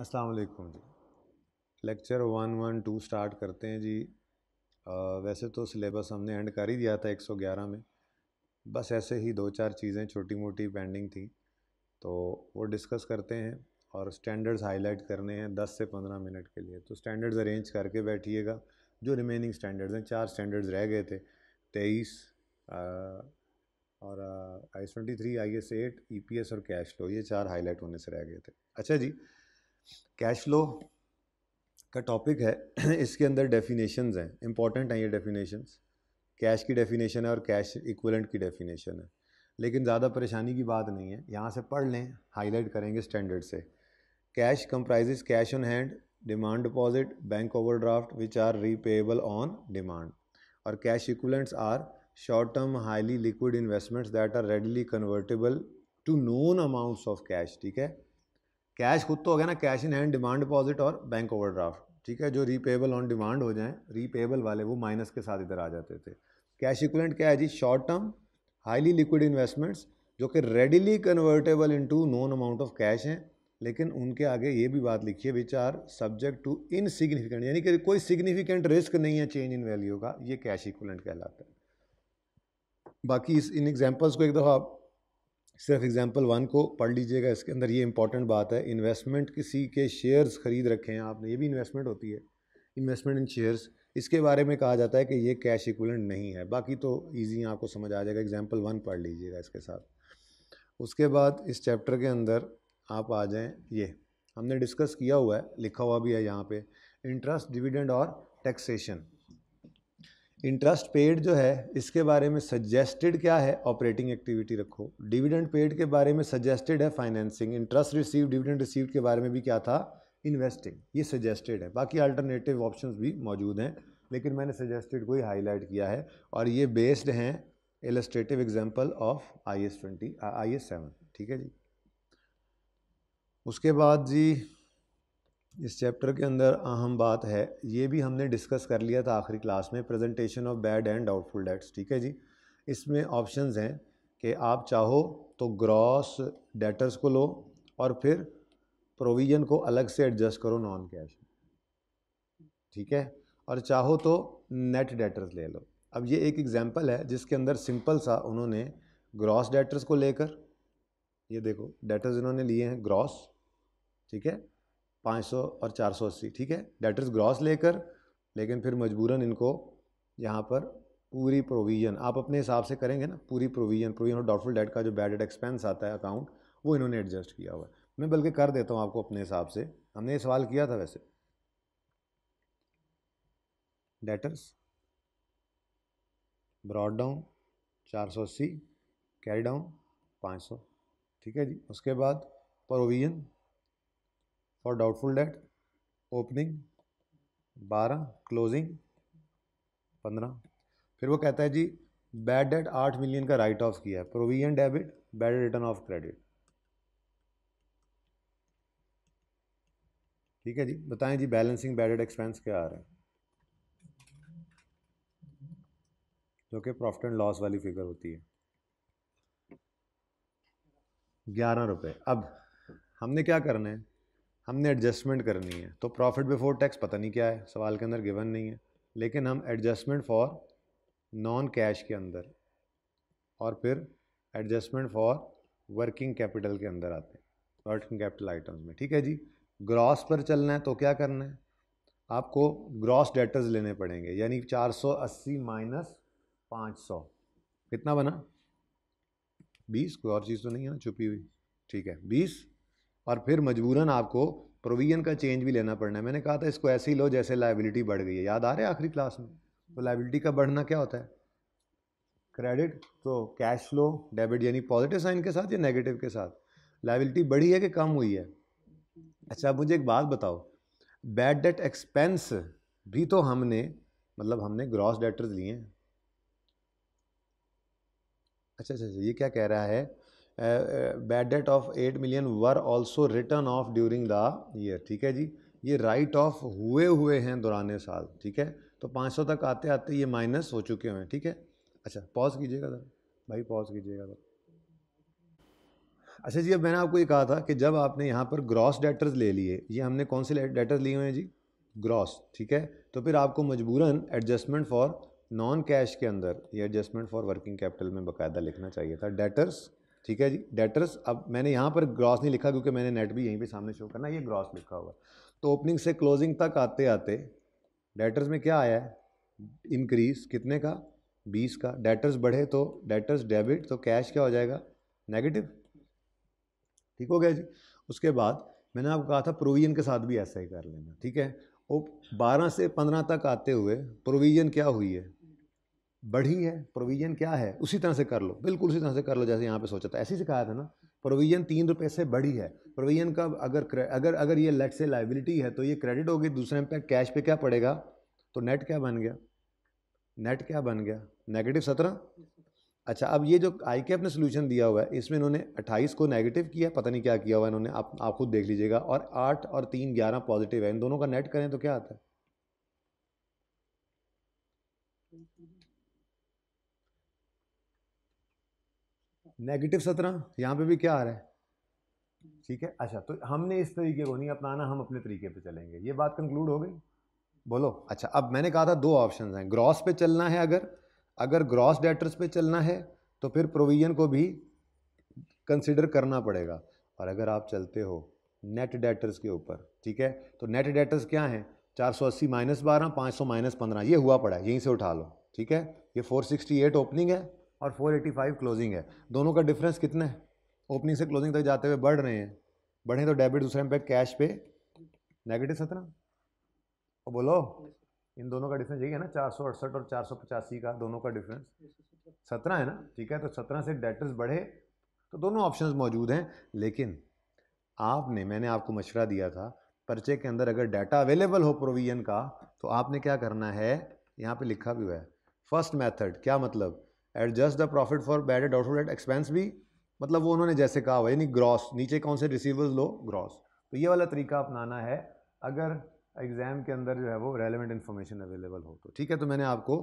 अस्सलाम वालेकुम जी lecture one one two start करते हैं जी आ, वैसे तो सिलेबस हमने एंड कर ही दिया था 111 में बस ऐसे ही दो चार चीज़ें छोटी मोटी पेंडिंग थी तो वो डिस्कस करते हैं और स्टैंडर्ड्स हाईलाइट करने हैं 10 से 15 मिनट के लिए तो स्टैंडर्ड्स अरेंज करके बैठिएगा जो रिमेनिंग स्टैंडर्ड्स हैं चार स्टैंडर्ड्स रह गए थे तेईस और I twenty three I S eight E P S और कैश लो ये चार हाईलाइट होने से रह गए थे अच्छा जी कैश फ्लो का टॉपिक है इसके अंदर डेफिनेशन हैं इंपॉर्टेंट हैं ये डेफिनेशंस कैश की डेफिनेशन है और कैश इक्वलेंट की डेफिनेशन है लेकिन ज़्यादा परेशानी की बात नहीं है यहाँ से पढ़ लें हाईलाइट करेंगे स्टैंडर्ड से cash comprise cash on hand demand deposit bank overdraft which are repayable on demand और cash equivalents are short term highly liquid investments that are readily convertible to known amounts of cash ठीक है cash खुद तो हो गया ना cash in hand demand deposit और bank overdraft ठीक है जो रीपेबल ऑन डिमांड हो जाए रीपेबल वाले वो माइनस के साथ इधर आ जाते थे कैश इक्वलेंट क्या है जी short term highly liquid investments जो कि readily convertible into known amount of cash हैं लेकिन उनके आगे ये भी बात लिखी है which are subject to insignificant यानी कि कोई सिग्निफिकेंट रिस्क नहीं है चेंज इन वैल्यू का ये कैश इक्वलेंट कहलाता है बाकी इस इन एग्जाम्पल्स को एक दफ़ा आप सिर्फ एग्ज़ाम्पल वन को पढ़ लीजिएगा इसके अंदर ये इंपॉर्टेंट बात है इन्वेस्टमेंट किसी के शेयर्स ख़रीद रखे हैं आपने ये भी इन्वेस्टमेंट होती है इन्वेस्टमेंट इन शेयर्स इसके बारे में कहा जाता है कि ये कैश इक्वलेंट नहीं है बाकी तो ईजी आपको समझ आ जाएगा एग्ज़ाम्पल वन पढ़ लीजिएगा इसके साथ उसके बाद इस चैप्टर के अंदर आप आ जाएँ ये हमने डिस्कस किया हुआ है लिखा हुआ भी है यहाँ पर इंटरेस्ट डिविडेंड और टैक्सेशन इंटरेस्ट पेड जो है इसके बारे में सजेस्टेड क्या है ऑपरेटिंग एक्टिविटी रखो डिविडेंड पेड के बारे में सजेस्टेड है financing interest receive dividend receive के बारे में भी क्या था इन्वेस्टिंग ये सजेस्टेड है बाकी अल्टरनेटिव ऑप्शन भी मौजूद हैं लेकिन मैंने सजेस्टेड को ही हाईलाइट किया है और ये बेस्ड हैं illustrative example of I S twenty I S seven ठीक है जी उसके बाद जी इस चैप्टर के अंदर अहम बात है ये भी हमने डिस्कस कर लिया था आखिरी क्लास में presentation of bad and doubtful debts ठीक है जी इसमें ऑप्शंस हैं कि आप चाहो तो ग्रॉस डेटर्स को लो और फिर प्रोविज़न को अलग से एडजस्ट करो नॉन कैश ठीक है और चाहो तो नेट डेटर्स ले लो अब ये एक एग्जांपल है जिसके अंदर सिंपल सा उन्होंने ग्रॉस डेटर्स को लेकर ये देखो डेटर्स इन्होंने लिए हैं ग्रॉस ठीक है पाँच सौ और चार सौ अस्सी ठीक है डेटर्स ग्रॉस लेकर लेकिन फिर मजबूरन इनको यहाँ पर पूरी प्रोविज़न आप अपने हिसाब से करेंगे ना पूरी प्रोविज़न प्रोविज़न और डाउटफुल डेट का जो बैड डेट एक्सपेंस आता है अकाउंट वो इन्होंने एडजस्ट किया हुआ है मैं बल्कि कर देता हूँ आपको अपने हिसाब से हमने ये सवाल किया था वैसे डेटर्स ब्रॉड डाउन चार सौ अस्सी कैरी डाउन पाँच सौ ठीक है जी उसके बाद provision for doubtful debt opening बारह क्लोजिंग पंद्रह फिर वो कहता है जी बैड डेट आठ मिलियन का राइट ऑफ किया है provision debit bad written off credit ठीक है जी बताएं जी बैलेंसिंग बैडेड एक्सपेंस क्या आ रहे हैं जो कि प्रॉफिट एंड लॉस वाली फिगर होती है ग्यारह रुपये अब हमने क्या करना है हमने एडजस्टमेंट करनी है तो प्रॉफिट बिफोर टैक्स पता नहीं क्या है सवाल के अंदर गिवन नहीं है लेकिन हम एडजस्टमेंट फॉर नॉन कैश के अंदर और फिर एडजस्टमेंट फॉर वर्किंग कैपिटल के अंदर आते हैं वर्किंग कैपिटल आइटम्स में ठीक है जी ग्रॉस पर चलना है तो क्या करना है आपको ग्रॉस डेटर्स लेने पड़ेंगे यानी 480 माइनस 500 कितना बना 20 कोई और चीज़ तो नहीं है ना छुपी हुई ठीक है बीस और फिर मजबूरन आपको प्रोविज़न का चेंज भी लेना पड़ना है मैंने कहा था इसको ऐसे ही लो जैसे लाइबिलिटी बढ़ गई है याद आ रहा है आखिरी क्लास में तो लाइबिलिटी का बढ़ना क्या होता है क्रेडिट तो कैश फ्लो डेबिट यानी पॉजिटिव साइन के साथ या नेगेटिव के साथ लाइबिलिटी बढ़ी है कि कम हुई है अच्छा मुझे एक बात बताओ बैड डेट एक्सपेंस भी तो हमने मतलब हमने ग्रॉस डेटर्स लिए हैं अच्छा अच्छा अच्छा ये क्या कह रहा है bad debt of eight million were also written off during the year ठीक है जी ये राइट ऑफ हुए हुए हैं दौरान साल ठीक है तो 500 तक आते आते ये माइनस हो चुके हुए हैं ठीक है अच्छा पॉज कीजिएगा सर भाई पॉज कीजिएगा सर अच्छा जी अब मैंने आपको ये कहा था कि जब आपने यहाँ पर ग्रॉस डेटर्स ले लिए ये हमने कौन से डेटर्स लिए हुए हैं जी ग्रॉस ठीक है तो फिर आपको मजबूरन एडजस्टमेंट फॉर नॉन कैश के अंदर ये एडजस्टमेंट फॉर वर्किंग कैपिटल में बाकायदा लिखना चाहिए था डेटर्स ठीक है जी डेटर्स अब मैंने यहाँ पर ग्रॉस नहीं लिखा क्योंकि मैंने नेट भी यहीं पे सामने शो करना ये ग्रॉस लिखा हुआ तो ओपनिंग से क्लोजिंग तक आते आते डेटर्स में क्या आया है इंक्रीज कितने का बीस का डेटर्स बढ़े तो डेटर्स डेबिट तो कैश क्या हो जाएगा नेगेटिव ठीक हो गया जी उसके बाद मैंने आपको कहा था प्रोविजन के साथ भी ऐसा ही कर लेना ठीक है वो बारह से पंद्रह तक आते हुए प्रोविजन क्या हुई है बढ़ी है प्रोविज़न क्या है उसी तरह से कर लो बिल्कुल उसी तरह से कर लो जैसे यहाँ पे सोचा था ऐसे ही सिखाया था ना प्रोविज़न तीन रुपये से बढ़ी है प्रोविज़न का अगर अगर अगर ये लेट से लाइबिलिटी है तो ये क्रेडिट होगी दूसरे पे कैश पे क्या पड़ेगा तो नेट क्या बन गया नेट क्या बन गया नेगेटिव सत्रह अच्छा अब ये जो आई कैप ने सोल्यूशन दिया हुआ है इसमें इन्होंने अट्ठाईस को नेगेटिव किया पता नहीं क्या किया हुआ है इन्होंने आप आप खुद देख लीजिएगा और आठ और तीन ग्यारह पॉजिटिव है इन दोनों का नेट करें तो क्या आता है नेगेटिव सत्रह यहाँ पे भी क्या आ रहा है ठीक है अच्छा तो हमने इस तरीके को नहीं अपनाना हम अपने तरीके पे चलेंगे ये बात कंक्लूड हो गई बोलो अच्छा अब मैंने कहा था दो ऑप्शन हैं ग्रॉस पे चलना है अगर अगर ग्रॉस डेटर्स पे चलना है तो फिर प्रोविज़न को भी कंसिडर करना पड़ेगा और अगर आप चलते हो नेट डेटर्स के ऊपर ठीक है तो नेट डेटर्स क्या हैं चार सौ अस्सी माइनस बारह पाँच सौ माइनस पंद्रह ये हुआ पड़ा है यहीं से उठा लो ठीक है ये फोर सिक्सटी एट ओपनिंग है और 485 क्लोजिंग है दोनों का डिफरेंस कितना है ओपनिंग से क्लोजिंग तक जाते हुए बढ़ रहे हैं बढ़े तो डेबिट दूसरे पे कैश पे नेगेटिव सत्रह और बोलो इन दोनों का डिफरेंस यही है ना चार सौ अड़सठ और चार सौ पचासी का दोनों का डिफरेंस सत्रह है ना ठीक है तो सत्रह से डेटर्स बढ़े तो दोनों ऑप्शंस मौजूद हैं लेकिन आपने मैंने आपको मशवरा दिया था पर्चे के अंदर अगर डाटा अवेलेबल हो प्रोविजन का तो आपने क्या करना है यहाँ पे लिखा भी हुआ है फर्स्ट मेथड क्या मतलब adjust the profit for bad and doubtful debt expense भी मतलब वो उन्होंने जैसे कहा हुआ यानी ग्रॉस नीचे कौन से रिसीवर्स लो ग्रॉस तो ये वाला तरीका अपनाना है अगर एग्ज़ाम के अंदर जो है वो रेलिवेंट इन्फॉर्मेशन अवेलेबल हो तो ठीक है तो मैंने आपको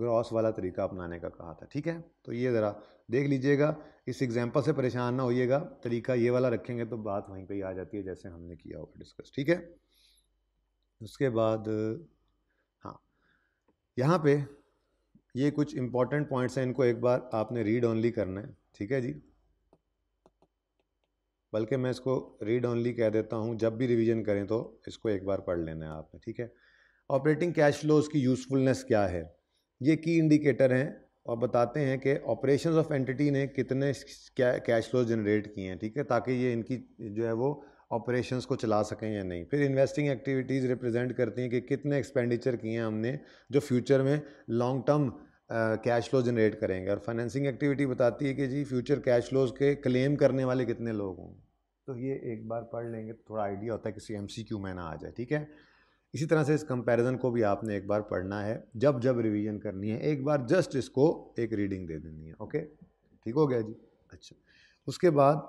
ग्रॉस वाला तरीका अपनाने का कहा था ठीक है तो ये ज़रा देख लीजिएगा इस एग्जाम्पल से परेशान ना होइएगा तरीका ये वाला रखेंगे तो बात वहीं पर ही आ जाती है जैसे हमने किया होगा डिस्कस ठीक है उसके बाद हाँ यहाँ पे ये कुछ इंपॉर्टेंट पॉइंट्स हैं इनको एक बार आपने रीड ओनली करना है ठीक है जी बल्कि मैं इसको रीड ओनली कह देता हूँ जब भी रिवीजन करें तो इसको एक बार पढ़ लेना है आपने ठीक है ऑपरेटिंग कैश फ्लोज की यूज़फुलनेस क्या है ये की इंडिकेटर हैं और बताते हैं कि ऑपरेशंस ऑफ एंटिटी ने कितने कैश फ्लोज जनरेट किए हैं ठीक है ताकि ये इनकी जो है वो ऑपरेशंस को चला सकें या नहीं फिर इन्वेस्टिंग एक्टिविटीज़ रिप्रेजेंट करती हैं कि कितने एक्सपेंडिचर किए हैं हमने जो फ्यूचर में long term cash flow generate करेंगे और फाइनेंसिंग एक्टिविटी बताती है कि जी फ्यूचर कैश फ्लोज के क्लेम करने वाले कितने लोग होंगे तो ये एक बार पढ़ लेंगे तो थोड़ा आइडिया होता है किसी एम सी क्यू में ना आ जाए ठीक है इसी तरह से इस कंपैरिजन को भी आपने एक बार पढ़ना है जब जब रिवीजन करनी है एक बार जस्ट इसको एक रीडिंग दे देनी है ओके ठीक हो गया जी अच्छा उसके बाद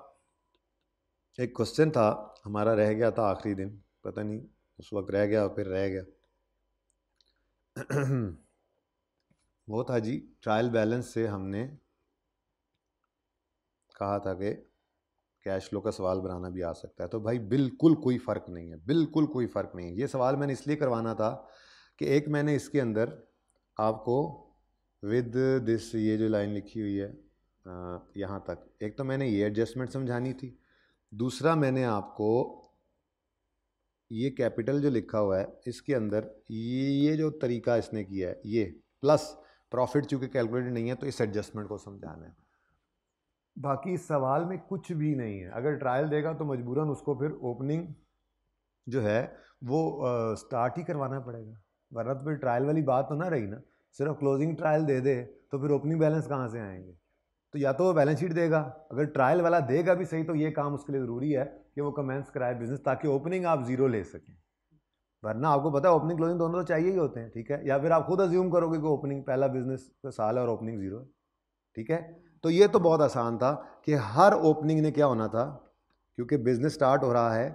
एक क्वेश्चन था हमारा रह गया था आखिरी दिन पता नहीं उस वक्त रह गया और फिर रह गया वो था जी ट्रायल बैलेंस से हमने कहा था कि कैश फ्लो का सवाल बनाना भी आ सकता है तो भाई बिल्कुल कोई फ़र्क नहीं है बिल्कुल कोई फ़र्क नहीं है ये सवाल मैंने इसलिए करवाना था कि एक मैंने इसके अंदर आपको विद दिस ये जो लाइन लिखी हुई है यहाँ तक एक तो मैंने ये एडजस्टमेंट समझानी थी दूसरा मैंने आपको ये कैपिटल जो लिखा हुआ है इसके अंदर ये ये जो तरीका इसने किया है ये प्लस प्रॉफिट चूँकि कैलकुलेटेड नहीं है तो इस एडजस्टमेंट को समझाना है बाकी सवाल में कुछ भी नहीं है अगर ट्रायल देगा तो मजबूरन उसको फिर ओपनिंग जो है वो आ, स्टार्ट ही करवाना पड़ेगा वरना तो फिर ट्रायल वाली बात तो ना रही ना सिर्फ क्लोजिंग ट्रायल दे दे तो फिर ओपनिंग बैलेंस कहाँ से आएंगे तो या तो वो बैलेंस शीट देगा अगर ट्रायल वाला देगा भी सही तो ये काम उसके लिए ज़रूरी है कि वो कमेंस कराए बिजनेस ताकि ओपनिंग आप ज़ीरो ले सकें वरना आपको पता है ओपनिंग क्लोजिंग दोनों तो चाहिए ही होते हैं ठीक है या फिर आप खुद अज्यूम करोगे कि ओपनिंग पहला बिजनेस का साल है और ओपनिंग ज़ीरो है ठीक है तो ये तो बहुत आसान था कि हर ओपनिंग ने क्या होना था क्योंकि बिजनेस स्टार्ट हो रहा है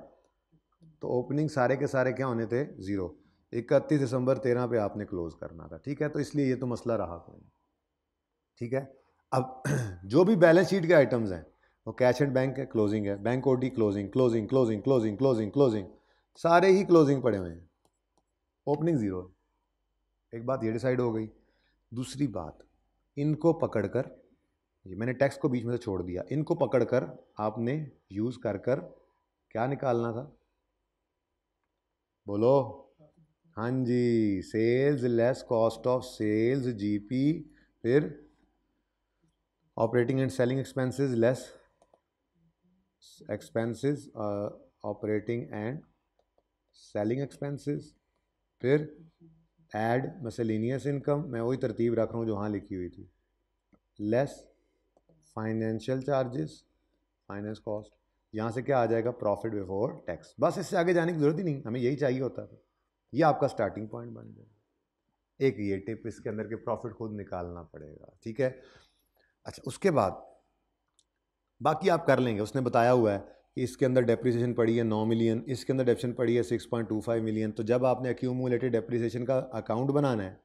तो ओपनिंग सारे के सारे क्या होने थे ज़ीरो इकतीस दिसंबर तेरह पे आपने क्लोज़ करना था ठीक है तो इसलिए ये तो मसला रहा कोई ठीक है अब जो भी बैलेंस शीट के आइटम्स हैं वो कैश एंड बैंक है क्लोजिंग है bank O D closing closing closing closing closing closing सारे ही क्लोजिंग पड़े हुए हैं ओपनिंग ज़ीरो एक बात ये डिसाइड हो गई दूसरी बात इनको कर ये मैंने टैक्स को बीच में से छोड़ दिया इनको पकड़ कर आपने यूज़ कर कर क्या निकालना था बोलो हाँ जी sales less cost of sales GP फिर operating and selling expenses less expenses operating and selling expenses फिर एड मसेलिनियस इनकम मैं वही तरतीब रख रहा हूँ जो वहाँ लिखी हुई थी less financial charges finance cost यहाँ से क्या आ जाएगा प्रॉफिट बिफोर टैक्स बस इससे आगे जाने की जरूरत ही नहीं हमें यही चाहिए होता था ये आपका स्टार्टिंग पॉइंट बन जाए एक ये टिप इसके अंदर के प्रॉफिट खुद निकालना पड़ेगा ठीक है अच्छा उसके बाद बाकी आप कर लेंगे उसने बताया हुआ है कि इसके अंदर डेप्रिसिएशन पड़ी है नौ मिलियन इसके अंदर डेप्शन पड़ी है six point two five million तो जब आपने एक्यूमुलेटेड डेप्रीसीशन का अकाउंट बनाना है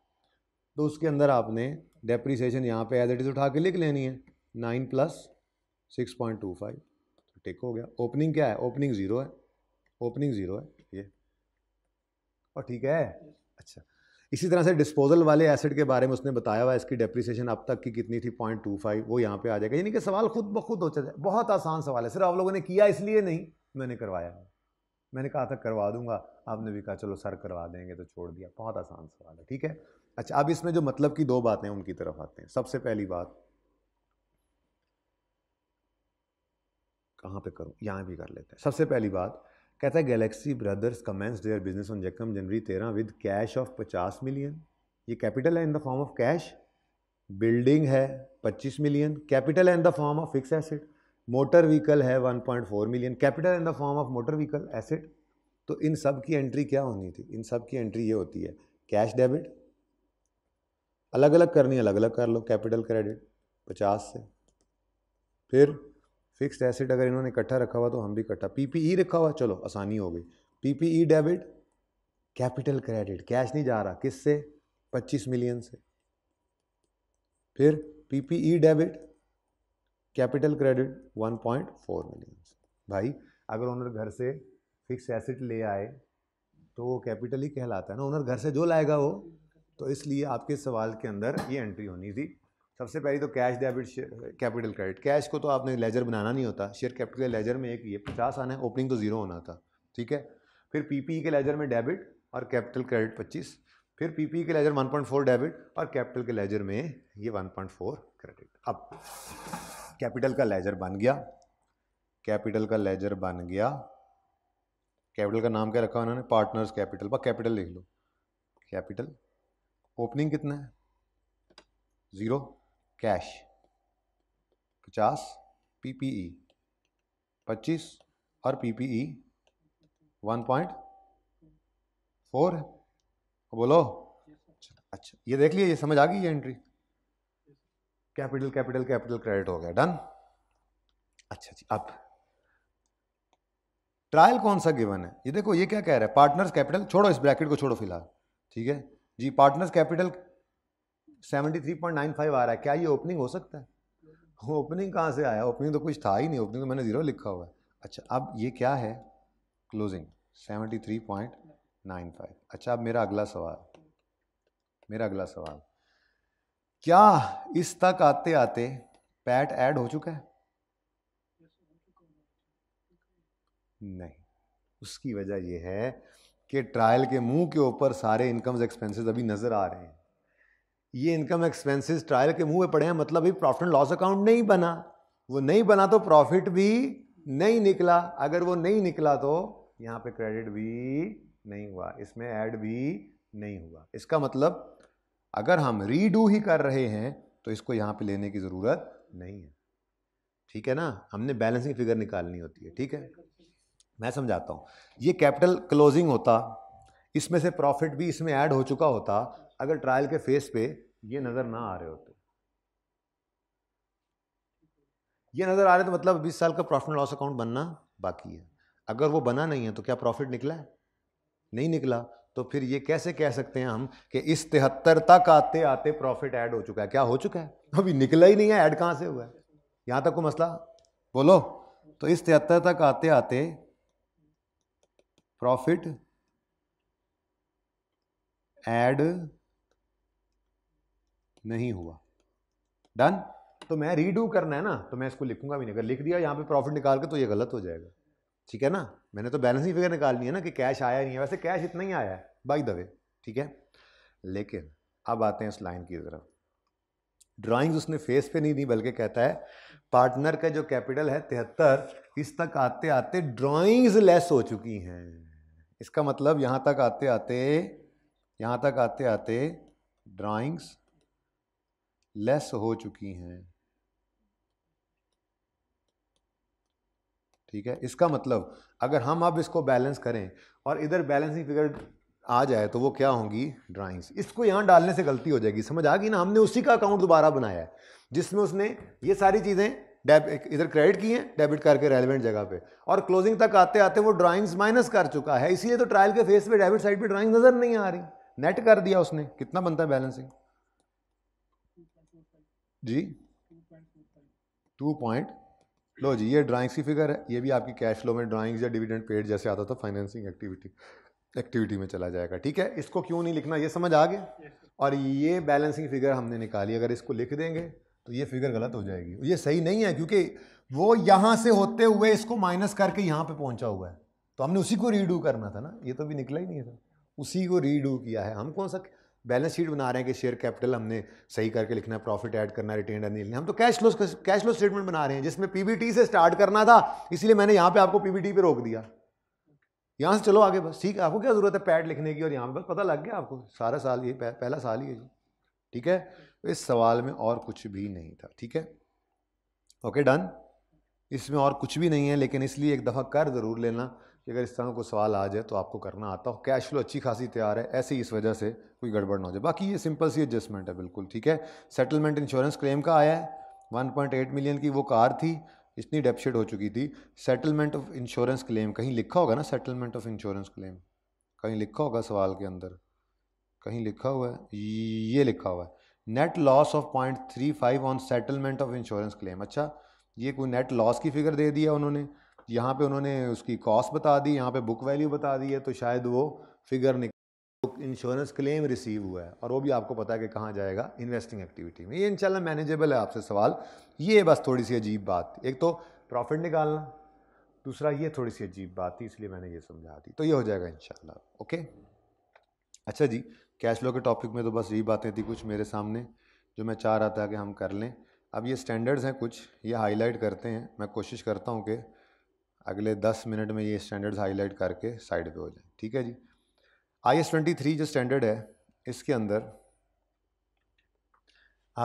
तो उसके अंदर आपने डेप्रीसीशन यहाँ पे एज इट इज़ उठा के लिख लेनी है nine plus six point two five तो टिक हो गया ओपनिंग क्या है ओपनिंग ज़ीरो है ओपनिंग ज़ीरो है ये और ठीक है इसी तरह से डिस्पोजल वाले एसेट के बारे में उसने बताया हुआ इसकी डेप्रिसिएशन अब तक की कितनी थी पॉइंट टू फाइव वो यहाँ पे आ जाएगा यानी कि सवाल खुद ब खुद हो जाए बहुत आसान सवाल है सिर्फ आप लोगों ने किया इसलिए नहीं मैंने करवाया मैंने कहा था करवा दूंगा आपने भी कहा चलो सर करवा देंगे तो छोड़ दिया बहुत आसान सवाल है ठीक है अच्छा अब इसमें जो मतलब की दो बातें उनकी तरफ आते हैं सबसे पहली बात कहाँ पे करूँ यहाँ भी कर लेते हैं सबसे पहली बात कहता है Galaxy Brothers commences their business on यकम जनवरी तेरह विद कैश ऑफ पचास मिलियन ये कैपिटल है in the form of cash building है पच्चीस मिलियन कैपिटल है in the form of fix asset motor vehicle है one point four million capital in the form of motor vehicle asset तो इन सब की एंट्री क्या होनी थी इन सब की एंट्री ये होती है कैश डेबिट अलग अलग करनी अलग अलग कर लो कैपिटल क्रेडिट पचास से फिर फिक्स्ड एसेट अगर इन्होंने इकट्ठा रखा हुआ तो हम भी इकट्ठा पीपीई e रखा हुआ चलो आसानी हो गई PPE debit capital credit cash नहीं जा रहा किस से पच्चीस मिलियन से फिर PPE debit capital credit one point four million से भाई अगर ओनर घर से फिक्स एसेट ले आए तो वो कैपिटल ही कहलाता है ना ओनर घर से जो लाएगा वो तो इसलिए आपके सवाल के अंदर ये एंट्री होनी थी सबसे पहले तो cash debit capital credit cash को तो आपने लेजर बनाना नहीं होता शेयर कैपिटल लेजर में एक ये पचास आना है ओपनिंग तो ज़ीरो होना था ठीक है फिर पीपीई e के लेजर में डेबिट और कैपिटल क्रेडिट पच्चीस फिर पीपीई e के ledger one point four debit और कैपिटल के लेजर में ये वन पॉइंट फोर क्रेडिट अब कैपिटल का लेजर बन गया कैपिटल का लेजर बन गया कैपिटल का नाम क्या रखा उन्होंने पार्टनर्स कैपिटल पर कैपिटल लिख लो कैपिटल ओपनिंग कितना है ज़ीरो कैश पचास पीपीई पच्चीस और पीपीई वन पॉइंट फोर बोलो अच्छा ये देख लिए ये समझ आ गई ये entry capital capital capital credit हो गया डन अच्छा जी अब ट्रायल कौन सा गिवन है ये देखो ये क्या कह रहा है पार्टनर्स कैपिटल छोड़ो इस ब्रैकेट को छोड़ो फिलहाल ठीक है जी पार्टनर्स कैपिटल 73.95 आ रहा है क्या ये ओपनिंग हो सकता है ओपनिंग कहाँ से आया ओपनिंग तो कुछ था ही नहीं ओपनिंग तो मैंने ज़ीरो लिखा हुआ है अच्छा अब ये क्या है क्लोजिंग 73.95 अच्छा अब मेरा अगला सवाल मेरा अगला सवाल क्या इस तक आते आते पैट ऐड हो चुका है नहीं उसकी वजह यह है कि ट्रायल के मुंह के ऊपर सारे इनकम्स एक्सपेंसेस अभी नज़र आ रहे हैं ये इनकम एक्सपेंसेस ट्रायल के मुंह में पड़े हैं मतलब भी प्रॉफिट एंड लॉस अकाउंट नहीं बना वो नहीं बना तो प्रॉफिट भी नहीं निकला अगर वो नहीं निकला तो यहाँ पे क्रेडिट भी नहीं हुआ इसमें ऐड भी नहीं हुआ इसका मतलब अगर हम रीडू ही कर रहे हैं तो इसको यहाँ पे लेने की ज़रूरत नहीं है ठीक है ना हमने बैलेंसिंग फिगर निकालनी होती है ठीक है मैं समझाता हूँ ये कैपिटल क्लोजिंग होता इसमें से प्रॉफिट भी इसमें ऐड हो चुका होता अगर ट्रायल के फेस पे ये नज़र ना आ रहे होते ये नज़र आ रहे तो मतलब 20 साल का प्रॉफिट लॉस अकाउंट बनना बाकी है अगर वो बना नहीं है तो क्या प्रॉफिट निकला है नहीं निकला तो फिर ये कैसे कह सकते हैं हम कि इस तिहत्तर तक आते आते प्रॉफिट ऐड हो चुका है क्या हो चुका है अभी निकला ही नहीं है ऐड कहाँ से हुआ है यहाँ तक कोई मसला बोलो तो इस तिहत्तर तक आते आते प्रॉफिट ऐड नहीं हुआ डन तो मैं रीडू करना है ना तो मैं इसको लिखूंगा भी नहीं अगर लिख दिया यहाँ पे प्रॉफिट निकाल के तो ये गलत हो जाएगा ठीक है ना मैंने तो बैलेंस ही फिगर निकालनी है ना कि कैश आया नहीं है वैसे कैश इतना ही आया है बाई द वे ठीक है लेकिन अब आते हैं इस लाइन की तरफ ड्राइंग्स उसने फेस पे नहीं दी बल्कि कहता है पार्टनर का जो कैपिटल है तिहत्तर इस तक आते आते ड्राइंग्स लेस हो चुकी हैं इसका मतलब यहाँ तक आते आते यहाँ तक आते आते ड्राइंग्स लेस हो चुकी हैं ठीक है इसका मतलब अगर हम अब इसको बैलेंस करें और इधर बैलेंसिंग फिगर आ जाए तो वो क्या होंगी ड्राइंग्स इसको यहाँ डालने से गलती हो जाएगी समझ आ गई ना हमने उसी का अकाउंट दोबारा बनाया है जिसमें उसने ये सारी चीज़ें इधर क्रेडिट की हैं डेबिट करके रेलिवेंट जगह पे और क्लोजिंग तक आते आते वो ड्राइंग्स माइनस कर चुका है इसीलिए तो ट्रायल के फेस पे डेबिट साइड पे ड्राइंग नज़र नहीं आ रही नेट कर दिया उसने कितना बनता है बैलेंसिंग जी टू पॉइंट लो जी ये ड्राइंग्स की फिगर है ये भी आपकी कैश फ्लो में ड्राइंग्स या डिविडेंड पेड जैसे आता था फाइनेंसिंग एक्टिविटी एक्टिविटी में चला जाएगा ठीक है इसको क्यों नहीं लिखना ये समझ आ गया और ये बैलेंसिंग फिगर हमने निकाली अगर इसको लिख देंगे तो ये फिगर गलत हो जाएगी ये सही नहीं है क्योंकि वो यहाँ से होते हुए इसको माइनस करके यहाँ पे पहुँचा हुआ है तो हमने उसी को रीडू करना था ना ये तो भी निकला ही नहीं था उसी को रीडू किया है हम कौन सा बैलेंस शीट बना रहे हैं कि शेयर कैपिटल हमने सही करके लिखना है प्रॉफिट ऐड करना रिटेन नहीं लिखना हम तो cash flow cash flow statement बना रहे हैं जिसमें पीबीटी से स्टार्ट करना था इसलिए मैंने यहाँ पे आपको पीबीटी पे रोक दिया यहाँ से चलो आगे बस ठीक है आपको क्या ज़रूरत है पैड लिखने की और यहाँ पे बस पता लग गया आपको सारा साल ये पहला साल ही है जी ठीक है तो इस सवाल में और कुछ भी नहीं था ठीक है ओके डन इसमें और कुछ भी नहीं है लेकिन इसलिए एक दफ़ा कर ज़रूर लेना कि अगर इस तरह कोई सवाल आ जाए तो आपको करना आता हो कैश फ्लो अच्छी खासी तैयार है ऐसे ही इस वजह से कोई गड़बड़ ना हो जाए बाकी ये सिंपल सी एडजस्टमेंट है बिल्कुल ठीक है सेटलमेंट इंश्योरेंस क्लेम का आया है 1.8 मिलियन की वो कार थी इतनी डेपशिट हो चुकी थी सेटलमेंट ऑफ इंश्योरेंस क्लेम कहीं लिखा होगा ना सेटलमेंट ऑफ इंश्योरेंस क्लेम कहीं लिखा होगा सवाल के अंदर कहीं लिखा हुआ है ये लिखा हुआ है net loss of point three five on settlement of insurance claim अच्छा ये कोई नेट लॉस की फिगर दे दिया उन्होंने यहाँ पे उन्होंने उसकी कॉस्ट बता दी यहाँ पे बुक वैल्यू बता दी है तो शायद वो फिगर निकल इंश्योरेंस क्लेम रिसीव हुआ है और वो भी आपको पता है कि कहाँ जाएगा इन्वेस्टिंग एक्टिविटी में ये इनशाला मैनेजेबल है आपसे सवाल ये बस थोड़ी सी अजीब बात एक तो प्रॉफिट निकालना दूसरा ये थोड़ी सी अजीब बात थी इसलिए मैंने ये समझा दी तो ये हो जाएगा इन ओके अच्छा जी कैश फ्लो के टॉपिक में तो बस यही बातें थी कुछ मेरे सामने जो मैं चाह रहा था कि हम कर लें अब ये स्टैंडर्ड्स हैं कुछ ये हाईलाइट करते हैं मैं कोशिश करता हूँ कि अगले दस मिनट में ये स्टैंडर्ड्स हाईलाइट करके साइड पे हो जाए ठीक है जी आई एस ट्वेंटी थ्री जो स्टैंडर्ड है इसके अंदर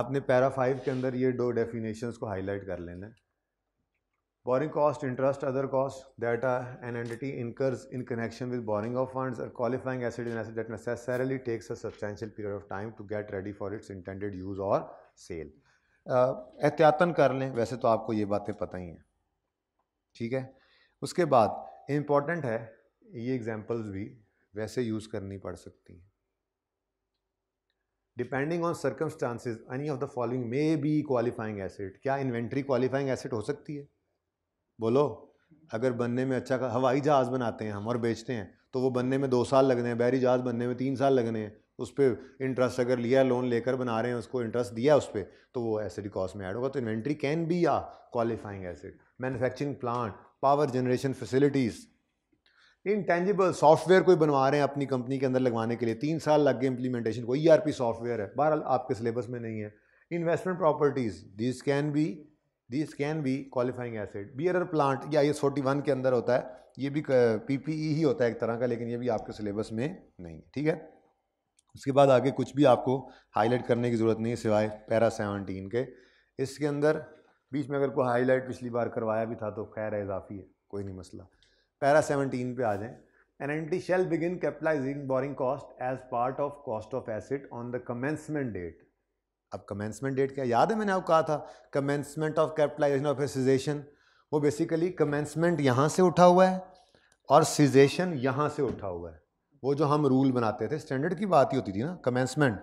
आपने पैरा फाइव के अंदर ये दो डेफिनेशंस को हाईलाइट कर लेना है borrowing cost interest other cost that are an entity incurs in connection with borrowing of funds और qualifying asset in asset necessarily takes a substantial period of time to get ready for its intended use और sale एहतियातन कर लें वैसे तो आपको ये बातें पता ही हैं ठीक है उसके बाद इम्पॉर्टेंट है ये एग्जाम्पल्स भी वैसे यूज़ करनी पड़ सकती हैं depending on circumstances any of the following may be qualifying asset क्या इन्वेंट्री क्वालिफाइंग एसिड हो सकती है बोलो अगर बनने में अच्छा हवाई जहाज़ बनाते हैं हम और बेचते हैं तो वो बनने में दो साल लगने हैं बैरी जहाज़ बनने में तीन साल लगने हैं उस पर इंटरेस्ट अगर लिया लोन लेकर बना रहे हैं उसको इंटरेस्ट दिया उस पर तो वो एसिड कॉस्ट में ऐड होगा तो inventory can be a qualifying asset manufacturing plant power generation facilities intangible software कोई बनवा रहे हैं अपनी कंपनी के अंदर लगवाने के लिए तीन साल लग गए इंप्लीमेंटेशन को ई e सॉफ्टवेयर है बहरहाल आपके सिलेबस में नहीं है investment properties this can be this can be qualifying asset be plant या ये फोर्टी वन के अंदर होता है ये भी पीपीई e ही होता है एक तरह का लेकिन ये भी आपके सिलेबस में नहीं है ठीक है उसके बाद आगे कुछ भी आपको हाईलाइट करने की ज़रूरत नहीं है सिवाय पैरा सेवनटीन के इसके अंदर बीच में अगर कोई हाईलाइट पिछली बार करवाया भी था तो खैर है इजाफी है कोई नहीं मसला पैरा सेवनटीन पे आ जाएं an N T shall begin capitalising borrowing cost as part of cost of asset on the commencement date अब कमेंसमेंट डेट क्या याद है मैंने आपको कहा था commencement of capitalisation of cessation वो बेसिकली कमेंसमेंट यहाँ से उठा हुआ है और सीजेशन यहाँ से उठा हुआ है वो जो हम रूल बनाते थे स्टैंडर्ड की बात ही होती थी ना कमेंसमेंट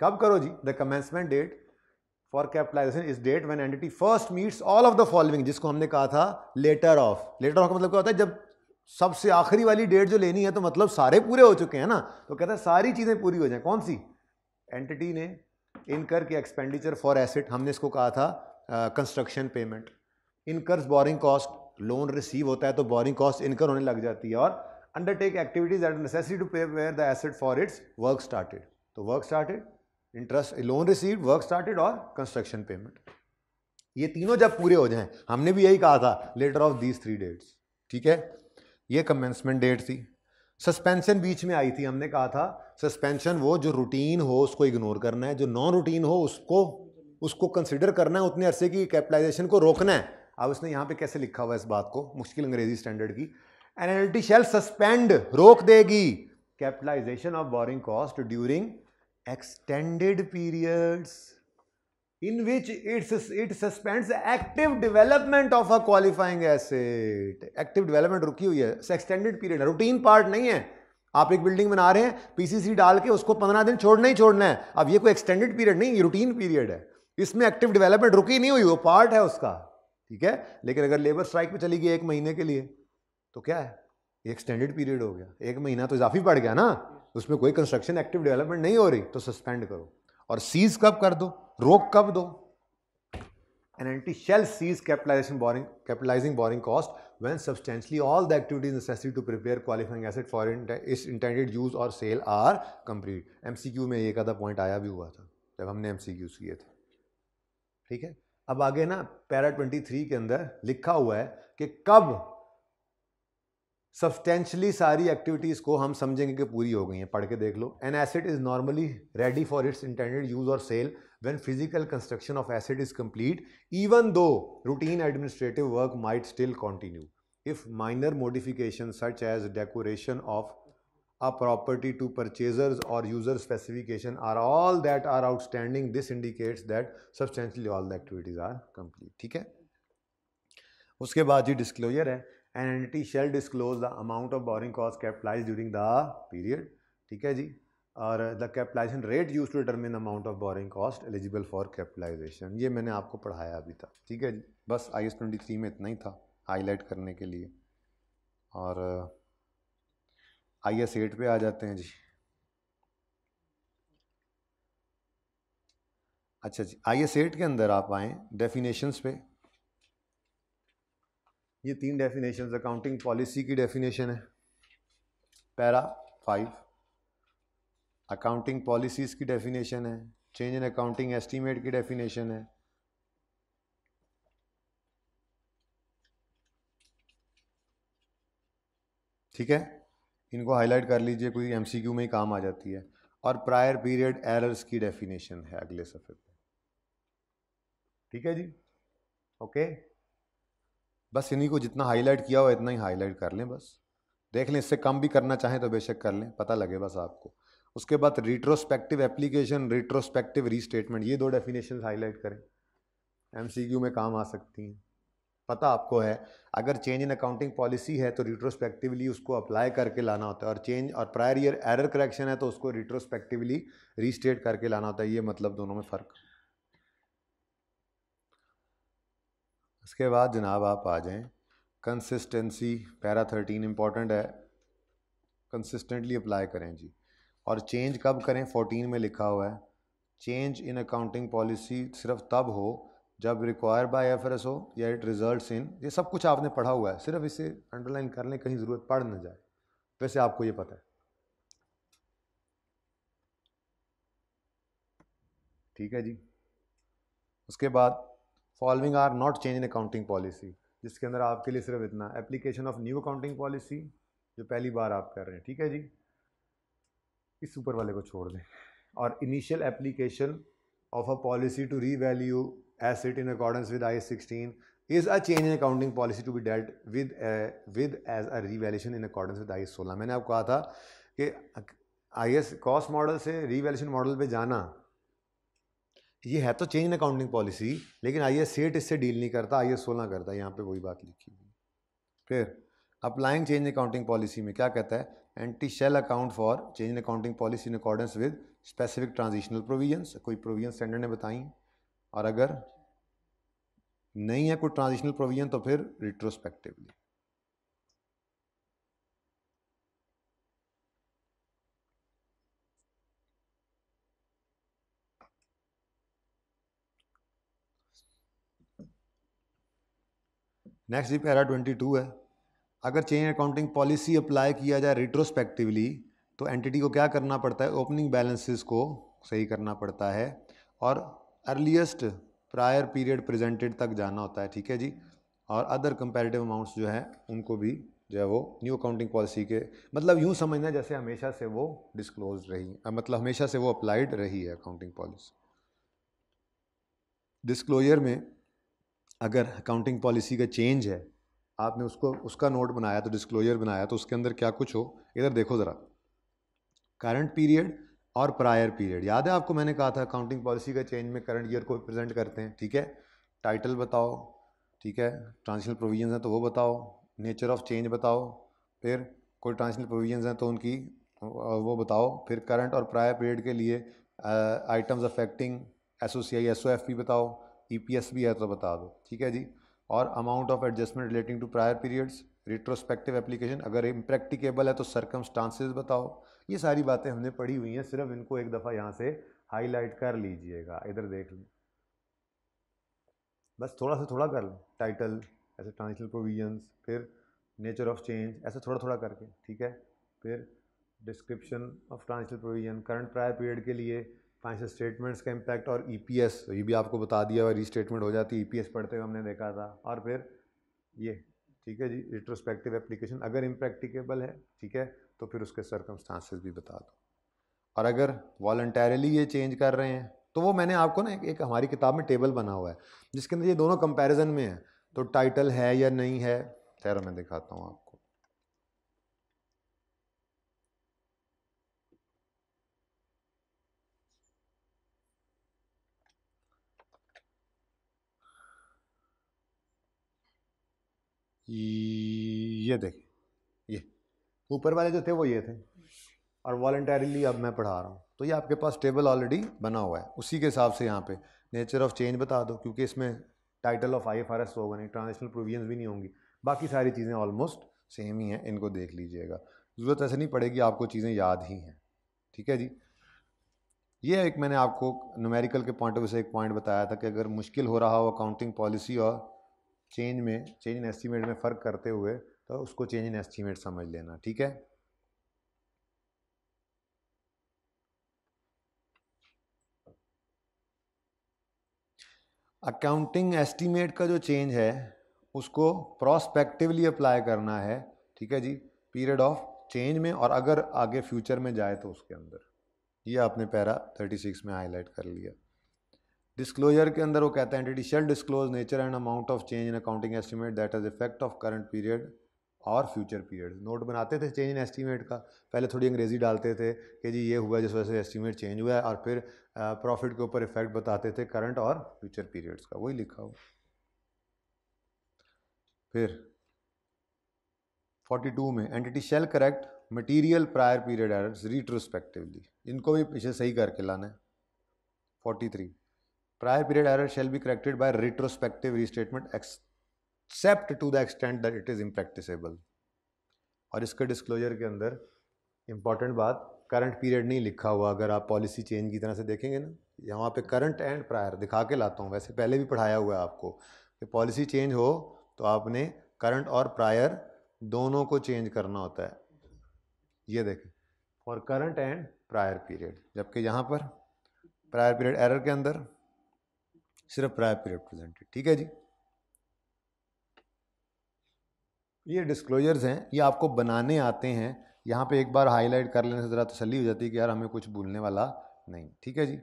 कब करो जी the commencement date for capitalisation is date when entity first meets all of the following जिसको हमने कहा था लेटर ऑफ लेटर ऑफ का मतलब क्या होता है जब सबसे आखिरी वाली डेट जो लेनी है तो मतलब सारे पूरे हो चुके हैं ना तो कहता है सारी चीज़ें पूरी हो जाए कौन सी एंटिटी ने इनकर के एक्सपेंडिचर फॉर एसेट हमने इसको कहा था construction payment incurs borrowing cost loan receive होता है तो बोरिंग कॉस्ट इनकर होने लग जाती है और undertake activities at necessary to prepare the asset for its work started तो work started interest loan receive work started और कंस्ट्रक्शन पेमेंट ये तीनों जब पूरे हो जाएं हमने भी यही कहा था later of these three dates ठीक है ये कमेंसमेंट डेट थी सस्पेंशन बीच में आई थी हमने कहा था सस्पेंशन वो जो रूटीन हो उसको इग्नोर करना है जो नॉन रूटीन हो उसको उसको कंसिडर करना है उतने अरसे की कैपिटलाइजेशन को रोकना है अब उसने यहाँ पे कैसे लिखा हुआ इस बात को मुश्किल अंग्रेजी स्टैंडर्ड की एनएलटी शेल सस्पेंड रोक देगी capitalisation of borrowing cost during extended periods in which its it suspends active development of a qualifying asset. Active development रुकी हुई है extended period routine part नहीं है आप एक बिल्डिंग बना रहे हैं पीसीसी डाल के उसको पंद्रह दिन छोड़ना ही छोड़ना है अब ये कोई एक्सटेंडेड पीरियड नहीं ये रूटीन पीरियड है इसमें एक्टिव डेवलपमेंट रुकी नहीं हुई वो पार्ट है उसका ठीक है लेकिन अगर लेबर स्ट्राइक पे चली गई एक महीने के लिए तो क्या है एक्सटेंडेड पीरियड हो गया एक महीना तो इजाफी पड़ गया ना उसमें कोई कंस्ट्रक्शन एक्टिव डेवलपमेंट नहीं हो रही तो सस्पेंड करो और सीज कब कर दो रोक कब दो an entity shall cease capitalisation borrowing capitalising borrowing cost when substantially all the activities necessary to prepare qualifying asset for its intended use और सेल आर कंप्लीट एमसीक्यू में एक आधा पॉइंट आया भी हुआ था जब हमने एम किए थे ठीक है अब आगे ना पैरा 23 के अंदर लिखा हुआ है कि कब सब्सटेंशली सारी एक्टिविटीज़ को हम समझेंगे कि पूरी हो गई हैं पढ़ के देख लो an asset is normally ready for its intended use और sale when physical construction of asset is complete even though routine administrative work might still continue if minor modification such as decoration of a property to purchasers और user specification are all that are outstanding this indicates that substantially all the activities are complete ठीक है उसके बाद ये disclosure है an entity shall disclose the amount of borrowing cost capitalise during the period ठीक है जी और the capitalisation rate use to determine amount of borrowing cost eligible for capitalisation ये मैंने आपको पढ़ाया अभी तक ठीक है जी बस आई एस ट्वेंटी थ्री में इतना ही था हाईलाइट करने के लिए और आई एस एट पे आ जाते हैं जी अच्छा जी आई एस एट के अंदर आप आएँ डेफिनेशंस पे ये तीन डेफिनेशन अकाउंटिंग पॉलिसी की डेफिनेशन है पैरा फाइव अकाउंटिंग पॉलिसीज़ की डेफिनेशन है चेंज इन अकाउंटिंग एस्टीमेट की डेफिनेशन है ठीक है इनको हाईलाइट कर लीजिए कोई एमसीक्यू में ही काम आ जाती है और प्रायर पीरियड एरर्स की डेफिनेशन है अगले सफ़े पे ठीक है जी ओके बस इन्हीं को जितना हाईलाइट किया हो इतना ही हाईलाइट कर लें बस देख लें इससे कम भी करना चाहें तो बेशक कर लें पता लगे बस आपको उसके बाद रिट्रोस्पेक्टिव एप्लीकेशन रिट्रोस्पेक्टिव रीस्टेटमेंट ये दो डेफिनेशन हाईलाइट करें एम में काम आ सकती हैं पता आपको है अगर चेंज इन अकाउंटिंग पॉलिसी है तो रिट्रोस्पेक्टिवली उसको अप्लाई करके लाना होता है और चेंज और प्रायर ईयर एरर करेक्शन है तो उसको रिट्रोस्पेक्टिवली रीस्टेट करके लाना होता है ये मतलब दोनों में फ़र्क है इसके बाद जनाब आप आ जाएं कंसिस्टेंसी पैरा थर्टीन इम्पॉर्टेंट है कंसिस्टेंटली अप्लाई करें जी और चेंज कब करें फोर्टीन में लिखा हुआ है चेंज इन अकाउंटिंग पॉलिसी सिर्फ तब हो जब रिक्वायर बाय एफ एस हो या इट रिजल्ट इन ये सब कुछ आपने पढ़ा हुआ है सिर्फ इसे अंडरलाइन कर लें कहीं ज़रूरत पड़ ना जाए वैसे आपको ये पता है ठीक है जी उसके बाद following are not change in accounting policy जिसके अंदर आपके लिए सिर्फ इतना application of new accounting policy जो पहली बार आप कर रहे हैं ठीक है जी इस ऊपर वाले को छोड़ दें और initial application of a policy to revalue asset in accordance with I sixteen is a change in accounting policy to be dealt with with as a revaluation in accordance with I सोलह मैंने आपको कहा था कि I S cost model से revaluation model पर जाना ये है तो चेंज इन अकाउंटिंग पॉलिसी लेकिन आई एस एट इससे डील नहीं करता आई एस सोलह करता है यहाँ पे वही बात लिखी हुई फिर applying change in accounting policy में क्या कहता है entity shall account for change in accounting policy in accordance with specific transitional provisions कोई प्रोविजन स्टैंडर्ड ने बताई और अगर नहीं है कोई ट्रांजिशनल प्रोविजन तो फिर रिट्रोस्पेक्टिवली नेक्स्ट ये पैरा ट्वेंटी टू है अगर चेंज अकाउंटिंग पॉलिसी अप्लाई किया जाए रिट्रोस्पेक्टिवली तो एंटिटी को क्या करना पड़ता है ओपनिंग बैलेंसेस को सही करना पड़ता है और अर्लीस्ट प्रायर पीरियड प्रेजेंटेड तक जाना होता है ठीक है जी और अदर कंपेरेटिव अमाउंट्स जो हैं उनको भी जो है वो न्यू अकाउंटिंग पॉलिसी के मतलब यूँ समझना जैसे हमेशा से वो डिस्क्लोज रही मतलब हमेशा से वो अप्लाइड रही है अकाउंटिंग पॉलिसी डिस्क्लोजर में अगर अकाउंटिंग पॉलिसी का चेंज है आपने उसको उसका नोट बनाया तो डिस्क्लोजर बनाया तो उसके अंदर क्या कुछ हो इधर देखो ज़रा करंट पीरियड और प्रायर पीरियड याद है आपको मैंने कहा था अकाउंटिंग पॉलिसी का चेंज में करंट ईयर को प्रेजेंट करते हैं ठीक है टाइटल बताओ ठीक है ट्रांजिशनल प्रोविजन हैं तो वो बताओ नेचर ऑफ चेंज बताओ फिर कोई ट्रांजिशनल प्रोविजन हैं तो उनकी वो बताओ फिर करंट और प्रायर पीरियड के लिए items affecting S O C I S O F P बताओ ई e भी है तो बता दो ठीक है जी और amount of adjustment relating to prior periods retrospective application अगर इम्प्रैक्टिकेबल है तो सरकम बताओ ये सारी बातें हमने पढ़ी हुई हैं सिर्फ इनको एक दफ़ा यहाँ से हाईलाइट कर लीजिएगा इधर देख लें बस थोड़ा सा थोड़ा कर लें टाइटल ऐसे ट्रांजिशनल प्रोविजंस फिर नेचर ऑफ चेंज ऐसे थोड़ा थोड़ा करके ठीक है फिर description of transitional provision current prior period के लिए फाइनेंशियल स्टेटमेंट्स का इम्पैक्ट और ईपीएस e तो ये भी आपको बता दिया हुआ रीस्टेटमेंट हो जाती है ई e पढ़ते हुए हमने देखा था और फिर ये ठीक है जी रिट्रोस्पेक्टिव एप्लीकेशन अगर इम्प्रैक्टिकेबल है ठीक है तो फिर उसके सरकमस्टांसेस भी बता दो और अगर वॉल्टरली ये चेंज कर रहे हैं तो वो मैंने आपको ना एक, हमारी किताब में टेबल बना हुआ है जिसके अंदर ये दोनों कंपैरिजन में है तो टाइटल है या नहीं है खैर मैं दिखाता हूँ आप ये देखें ये ऊपर वाले जो थे वो ये थे और वॉल्टरली अब मैं पढ़ा रहा हूँ तो ये आपके पास टेबल ऑलरेडी बना हुआ है उसी के हिसाब से यहाँ पे नेचर ऑफ चेंज बता दो क्योंकि इसमें title of I F R S होगा नहीं ट्रांजेक्शनल प्रोविजन भी नहीं होंगी बाकी सारी चीज़ें ऑलमोस्ट सेम ही हैं इनको देख लीजिएगा ज़रूरत ऐसे नहीं पड़ेगी आपको चीज़ें याद ही हैं ठीक है जी ये एक मैंने आपको न्यूमेरिकल के पॉइंट ऑफ व्यू से एक पॉइंट बताया था कि अगर मुश्किल हो रहा हो अकाउंटिंग पॉलिसी और चेंज में चेंज इन एस्टीमेट में फ़र्क करते हुए तो उसको चेंज इन एस्टीमेट समझ लेना ठीक है अकाउंटिंग एस्टीमेट का जो चेंज है उसको प्रोस्पेक्टिवली अप्लाई करना है ठीक है जी पीरियड ऑफ चेंज में और अगर आगे फ्यूचर में जाए तो उसके अंदर ये आपने पैरा 36 में हाईलाइट कर लिया डिस्क्लोजर के अंदर वो कहता है entity shall disclose nature and amount of change in accounting estimate that is effect of current period और फ्यूचर पीरियड नोट बनाते थे चेंज इन एस्टीमेट का पहले थोड़ी अंग्रेजी डालते थे कि जी ये हुआ जिस वजह से एस्टीमेट चेंज हुआ है और फिर प्रॉफिट के ऊपर इफेक्ट बताते थे करंट और फ्यूचर पीरियड्स का वही लिखा हुआ फिर 42 में entity shall correct material prior period errors retrospectively इनको भी पीछे सही करके लाना है 43 prior period error shall be corrected by retrospective restatement except to the extent that it is impracticable और इसके डिस्क्लोजर के अंदर इंपॉर्टेंट बात करंट पीरियड नहीं लिखा हुआ अगर आप पॉलिसी चेंज की तरह से देखेंगे ना यहाँ पे करंट एंड प्रायर दिखा के लाता हूँ वैसे पहले भी पढ़ाया हुआ है आपको कि पॉलिसी चेंज हो तो आपने करंट और प्रायर दोनों को चेंज करना होता है ये देखें for current and prior period जबकि यहाँ पर प्रायर पीरियड एरर के अंदर सिर्फ प्रायर पीरियड प्रेजेंटेड ठीक है जी ये डिस्क्लोजर्स हैं ये आपको बनाने आते हैं यहाँ पे एक बार हाईलाइट कर लेने से ज़रा तसली हो जाती है कि यार हमें कुछ भूलने वाला नहीं ठीक है जी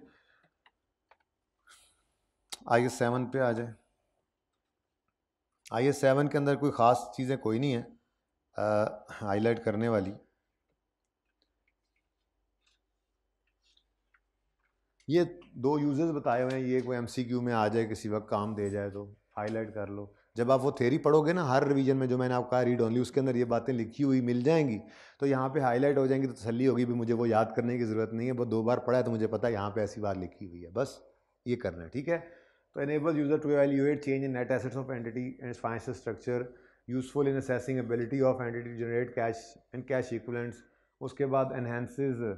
आई एस सेवन पे आ जाए आई एस सेवन के अंदर कोई ख़ास चीज़ें कोई नहीं है हाईलाइट करने वाली ये दो यूजेस बताए हुए हैं ये कोई एमसीक्यू में आ जाए किसी वक्त काम दे जाए तो हाईलाइट कर लो जब आप वो थेरी पढ़ोगे ना हर रिवीजन में जो मैंने आपको कहा रीड ओनली उसके अंदर ये बातें लिखी हुई मिल जाएंगी तो यहाँ पे हाईलाइट हो जाएंगी तो तसली होगी भी मुझे वो याद करने की ज़रूरत नहीं है बस दो बार पढ़ा है तो मुझे पता है यहाँ पर ऐसी बात लिखी हुई है बस ये करना है ठीक है तो enable user to evaluate change in net assets of entity and financial structure useful in assessing ability of entity generate cash and cash equivalents उसके बाद एनहेंसेज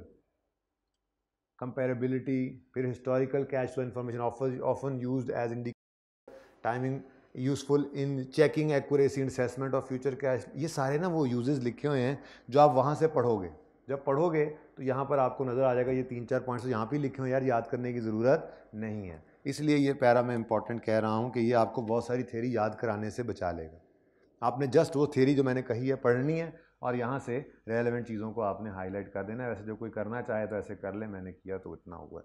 कंपेरेबिलिटी फिर historical cash flow information often use as indicator timing useful in checking accuracy in assessment of future cash ये सारे ना वो usage लिखे हुए हैं जो आप वहाँ से पढ़ोगे जब पढ़ोगे तो यहाँ पर आपको नज़र आ जाएगा ये तीन चार पॉइंट्स तो यहाँ पर लिखे हुए यार याद करने की ज़रूरत नहीं है इसलिए ये पैरा मैं इंपॉर्टेंट कह रहा हूँ कि ये आपको बहुत सारी थेरी याद कराने से बचा लेगा आपने जस्ट वो थेरी जो मैंने कही है पढ़नी है और यहाँ से रेलिवेंट चीज़ों को आपने हाईलाइट कर देना वैसे जो कोई करना चाहे तो ऐसे कर ले मैंने किया तो इतना हुआ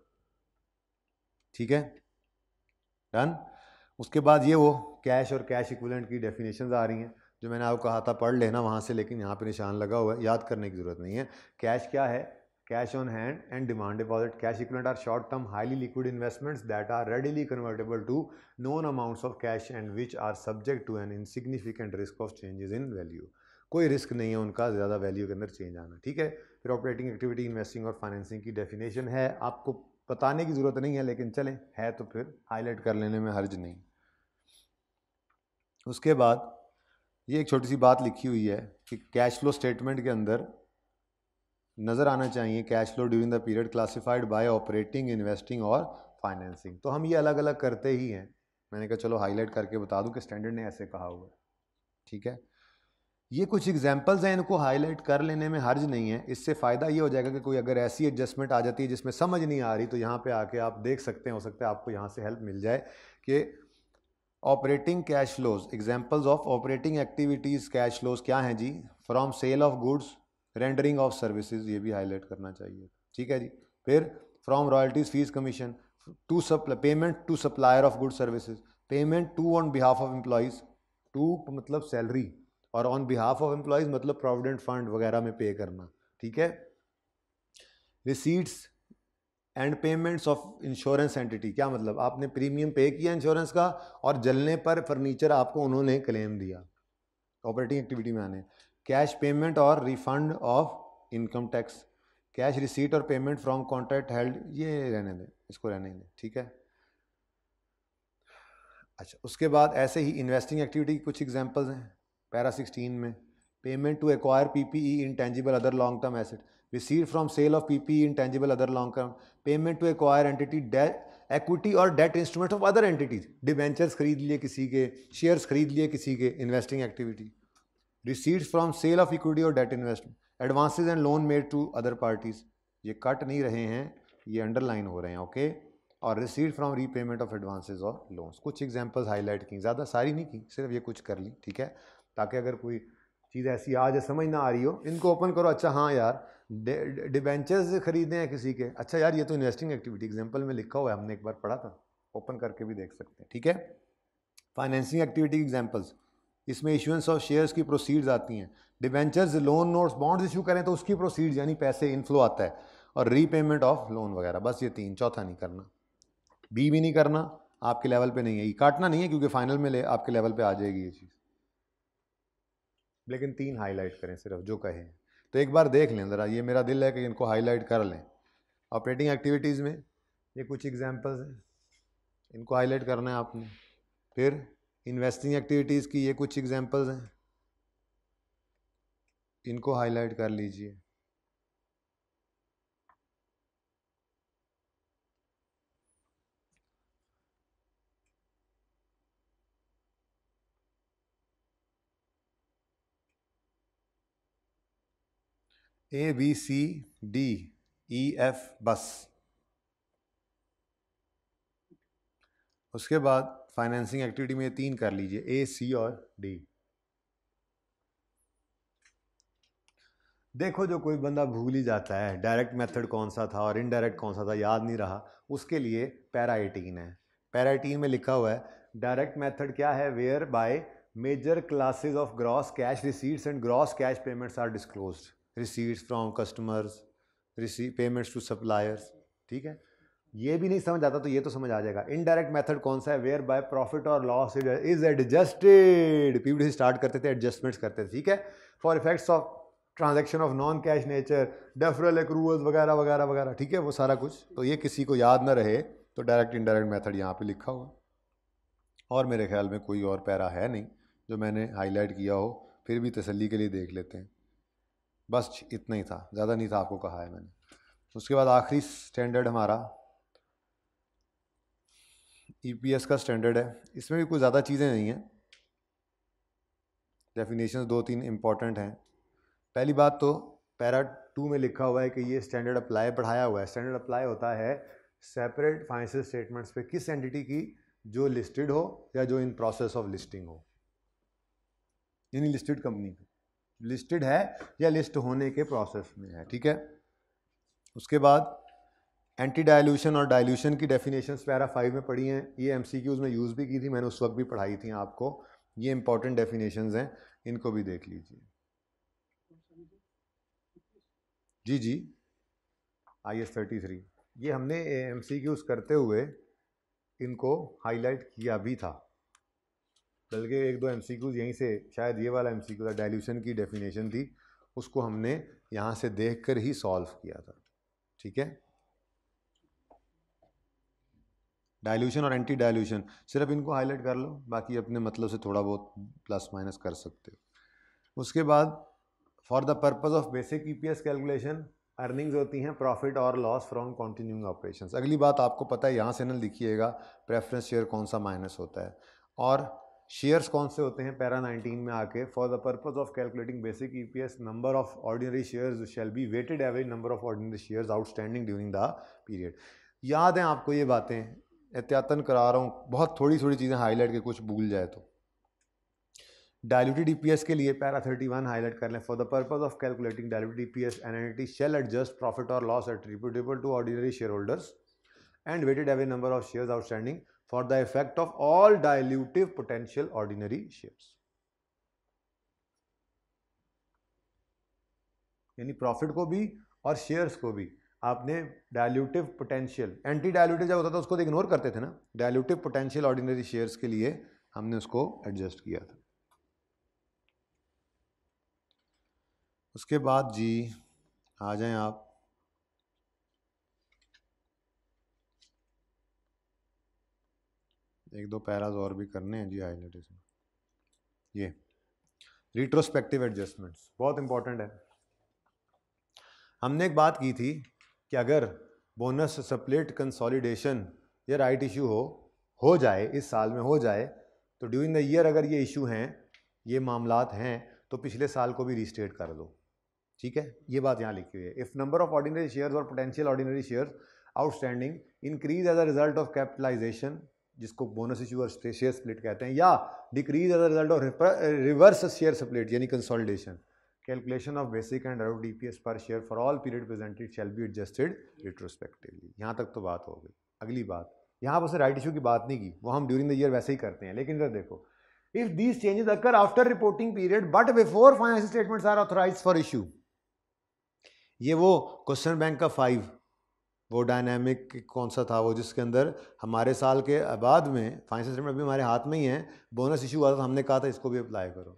ठीक है डन उसके बाद ये वो कैश और कैश इक्विलेंट की डेफिनेशन आ रही हैं जो मैंने आपको कहा था पढ़ लेना वहाँ से लेकिन यहाँ पे निशान लगा हुआ है याद करने की ज़रूरत नहीं है कैश क्या है cash on hand and demand deposit cash equivalent are short term highly liquid investments that are readily convertible to known amounts of cash and which are subject to an insignificant risk of changes in value कोई risk नहीं है उनका ज़्यादा value के अंदर change आना ठीक है फिर ऑपरेटिंग एक्टिविटी इन्वेस्टिंग और फाइनेंसिंग की डेफिनेशन है आपको बताने की ज़रूरत नहीं है लेकिन चलें है तो फिर हाईलाइट कर लेने में हर्ज नहीं उसके बाद ये एक छोटी सी बात लिखी हुई है कि कैश फ्लो स्टेटमेंट के अंदर नज़र आना चाहिए cash flow during the period classified by operating investing और फाइनेंसिंग तो हम ये अलग अलग करते ही हैं मैंने कहा चलो हाईलाइट करके बता दूं कि स्टैंडर्ड ने ऐसे कहा हुआ है ठीक है ये कुछ एग्जाम्पल्स हैं इनको हाईलाइट कर लेने में हर्ज नहीं है इससे फ़ायदा ये हो जाएगा कि कोई अगर ऐसी एडजस्टमेंट आ जाती है जिसमें समझ नहीं आ रही तो यहाँ पे आके आप देख सकते हैं हो सकता है आपको यहाँ से हेल्प मिल जाए कि operating cash flows examples of operating activities cash flows क्या हैं जी from sale of goods rendering of services ये भी हाईलाइट करना चाहिए ठीक है जी फिर from royalties fees commission to payment to supplier of good services payment to on behalf of employees to मतलब सैलरी और ऑन बिहाफ ऑफ एम्प्लॉयज़ मतलब प्रोविडेंट फंड वगैरह में पे करना ठीक है receipts and payments of insurance entity क्या मतलब आपने प्रीमियम पे किया इंश्योरेंस का और जलने पर फर्नीचर आपको उन्होंने क्लेम दिया ऑपरेटिंग एक्टिविटी में आने कैश पेमेंट और refund of income tax cash receipt और पेमेंट फ्रॉम कॉन्ट्रैक्ट हेल्ड ये रहने दें इसको रहने दें ठीक है अच्छा उसके बाद ऐसे ही इन्वेस्टिंग एक्टिविटी की कुछ एग्जाम्पल्स हैं पैरा सिक्सटीन में payment to acquire P P E intangible other long term asset receive from sale of P E intangible other long term payment to acquire entity debt equity और debt instrument of other entities debentures खरीद लिए किसी के shares खरीद लिए किसी के investing activity receive from sale of equity और debt investment advances and loan made to other parties ये कट नहीं रहे हैं ये अंडरलाइन हो रहे हैं ओके और receive from repayment of advances और लोन्स कुछ एग्जाम्पल्स हाईलाइट की ज़्यादा सारी नहीं की सिर्फ ये कुछ कर ली ठीक है ताकि अगर कोई चीज़ ऐसी आज समझ ना आ रही हो इनको ओपन करो अच्छा हाँ यार डिबेंचर्स खरीदे हैं किसी के अच्छा यार ये तो इन्वेस्टिंग एक्टिविटी एग्जाम्पल में लिखा हुआ है हमने एक बार पढ़ा था ओपन करके भी देख सकते हैं ठीक है फाइनेंसिंग एक्टिविटी एग्जाम्पल्स इसमें इशुएंस ऑफ शेयर्स की प्रोसीड्स आती हैं debentures loan notes bonds issue करें तो उसकी प्रोसीड्स यानी पैसे इनफ्लो आता है और रीपेमेंट ऑफ लोन वगैरह बस ये तीन चौथा नहीं करना बी भी नहीं करना आपके लेवल पे नहीं है ये e काटना नहीं है क्योंकि फाइनल में ले आपके लेवल पे आ जाएगी ये चीज़ लेकिन तीन हाईलाइट करें सिर्फ जो कहें तो एक बार देख लें ज़रा ये मेरा दिल है कि इनको हाईलाइट कर लें ऑपरेटिंग एक्टिविटीज़ में ये कुछ एग्जाम्पल्स हैं इनको हाईलाइट करना है आपने फिर इन्वेस्टिंग एक्टिविटीज़ की ये कुछ एग्जाम्पल्स हैं इनको हाईलाइट कर लीजिए A B C D E F बस उसके बाद फाइनेंसिंग एक्टिविटी में तीन कर लीजिए ए सी और डी देखो जो कोई बंदा भूल ही जाता है डायरेक्ट मेथड कौन सा था और इनडायरेक्ट कौन सा था याद नहीं रहा उसके लिए पैरा एटीन है पैरा एटीन में लिखा हुआ है डायरेक्ट मेथड क्या है whereby major classes of gross cash receipts and gross cash payments are disclosed receipts from customers रिसी पेमेंट्स टू सप्लायर्स ठीक है ये भी नहीं समझ आता तो ये तो समझ आ जाएगा इनडायरेक्ट मेथड कौन सा है वेयर बाय प्रॉफिट और loss is adjusted PBT start करते थे एडजस्टमेंट्स करते थे ठीक है for effects of transaction of non cash nature deferral accruals वगैरह वगैरह वगैरह ठीक है वो सारा कुछ तो ये किसी को याद ना रहे तो डायरेक्ट इनडायरेक्ट मेथड यहाँ पे लिखा हुआ और मेरे ख्याल में कोई और पैरा है नहीं जो मैंने हाईलाइट किया हो फिर भी तसल्ली के लिए देख लेते हैं बस इतना ही था ज़्यादा नहीं था आपको कहा है मैंने उसके बाद आखिरी स्टैंडर्ड हमारा ई e का स्टैंडर्ड है इसमें भी कुछ ज़्यादा चीज़ें नहीं हैं डेफिनेशन दो तीन इम्पॉर्टेंट हैं पहली बात तो पैरा टू में लिखा हुआ है कि ये स्टैंडर्ड अप्लाई पढ़ाया हुआ है स्टैंडर्ड अप्लाई होता है सेपरेट फाइनेंशियल स्टेटमेंट्स पे किस एंटिटी की जो लिस्टेड हो या जो इन प्रोसेस ऑफ लिस्टिंग हो यानी लिस्टेड कंपनी की लिस्टेड है या लिस्ट होने के प्रोसेस में है ठीक है उसके बाद एंटी डायल्यूशन और डायल्यूशन की डेफिनेशन पैरा फाइव में पढ़ी हैं ये एम में यूज़ भी की थी मैंने उस वक्त भी पढ़ाई थी आपको ये इंपॉर्टेंट डेफिनेशन हैं इनको भी देख लीजिए जी जी आई एस थर्टी थ्री ये हमने एम करते हुए इनको हाईलाइट किया भी था बल्कि एक दो एम यहीं से शायद ये वाला एम सी था डाइल्यूशन की डेफिनेशन थी उसको हमने यहाँ से देख कर ही सॉल्व किया था ठीक है डाइल्यूशन और एंटी डाइल्यूशन सिर्फ इनको हाईलाइट कर लो बाकी अपने मतलब से थोड़ा बहुत प्लस माइनस कर सकते हो उसके बाद for the purpose of basic E P S calculation earnings होती हैं प्रॉफिट और लॉस फ्रॉम कंटिन्यूइंग ऑपरेशंस अगली बात आपको पता है यहाँ से ना लिखिएगा प्रेफरेंस शेयर कौन सा माइनस होता है और शेयर्स कौन से होते हैं पैरा 19 में आके for the purpose of calculating basic EPS number of ordinary shares shall be weighted average number of ordinary shares outstanding during the period याद हैं आपको ये बातें एहतियातन करा रहा हूँ बहुत थोड़ी थोड़ी चीज़ें हाईलाइट के कुछ भूल जाए तो पी एस e के लिए पैरा 31 हाईलाइट कर लें for the purpose of calculating पी एस एन N T shall adjust profit और loss attributable to ordinary share holders and weighted average number of shares outstanding for the effect of all dilutive potential ordinary shapes. यानी profit को भी और shares को भी आपने डायल्यूटिव पोटेंशियल एंटी डायल्यूटिव जब होता था उसको तो इग्नोर करते थे ना डायल्यूटिव पोटेंशियल ऑर्डिनरी शेयर्स के लिए हमने उसको एडजस्ट किया था उसके बाद जी आ जाएं आप एक दो पैराज और भी करने हैं जी हाईलाइट इसमें ये रिट्रोस्पेक्टिव एडजस्टमेंट्स बहुत इंपॉर्टेंट है हमने एक बात की थी कि अगर बोनस सप्लेट कंसोलिडेशन या राइट इशू हो हो जाए इस साल में हो जाए तो ड्यूरिंग द ईयर अगर ये इशू हैं ये मामला हैं तो पिछले साल को भी रिस्टेट कर दो ठीक है ये बात यहाँ लिखी हुई है if number of ordinary shares और potential ordinary shares outstanding increase as a result of capitalization जिसको बोनस इशू और शेयर स्प्लिट कहते हैं या decrease as a result of reverse share split यानी consolidation calculation of basic and direct S per share for all period presented shall be adjusted retrospectively यहाँ तक तो बात हो गई अगली बात यहाँ पर राइट इशू की बात नहीं की वो हम ड्यूरिंग द ईयर वैसे ही करते हैं लेकिन इधर देखो if these changes occur after reporting period but before financial statements are authorise for issue ये वो क्वेश्चन बैंक का फाइव वो डायनामिक कौन सा था वो जिसके अंदर हमारे साल के बाद में फाइनेंशियल स्टेटमेंट अभी हमारे हाथ में ही है बोनस इशू हुआ था तो हमने कहा था इसको भी अप्लाई करो